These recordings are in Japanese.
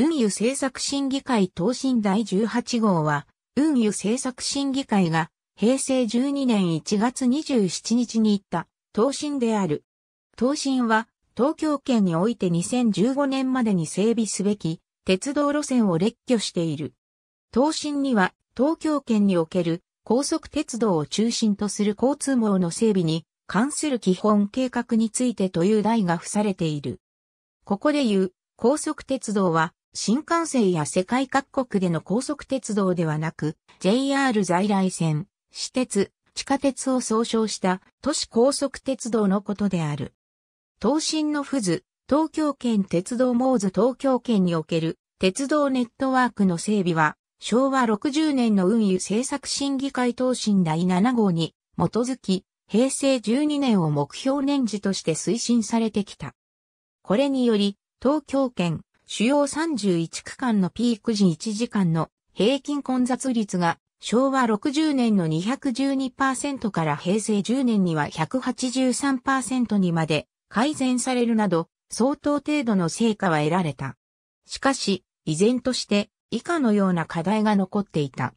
運輸政策審議会答申第18号は、運輸政策審議会が平成12年1月27日に行った答申である。答申は、東京圏において2015年までに整備すべき鉄道路線を列挙している。答申には、東京圏における高速鉄道を中心とする交通網の整備に関する基本計画についてという題が付されている。ここで言う高速鉄道は新幹線や世界各国での高速鉄道ではなく、JR 在来線、私鉄、地下鉄を総称した都市高速鉄道のことである。東進の富津、東京圏鉄道モーズ東京圏における鉄道ネットワークの整備は、昭和60年の運輸政策審議会答申第7号に基づき、平成12年を目標年次として推進されてきた。これにより、東京圏、主要31区間のピーク時1時間の平均混雑率が昭和60年の212%から平成10年には183%にまで改善されるなど相当程度の成果は得られた。しかし、依然として以下のような課題が残っていた。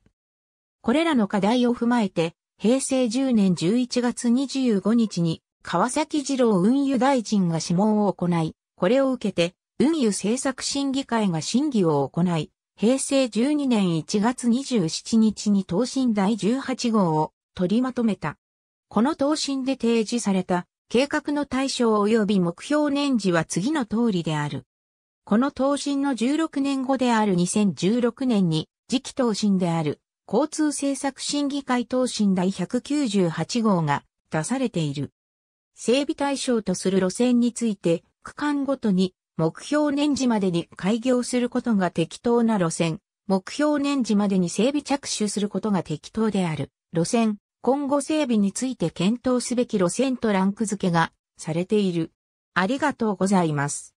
これらの課題を踏まえて、平成10年11月25日に川崎二郎運輸大臣が諮問を行い、これを受けて運輸政策審議会が審議を行い、平成12年1月27日に答申第18号を取りまとめた。この答申で提示された計画の対象及び目標年次は次の通りである。この答申の16年後である2016年に次期答申である交通政策審議会答申第198号が出されている。整備対象とする路線について区間ごとに目標年次までに開業することが適当な路線、目標年次までに整備着手することが適当である路線、今後整備について検討すべき路線とランク付けがされている。ありがとうございます。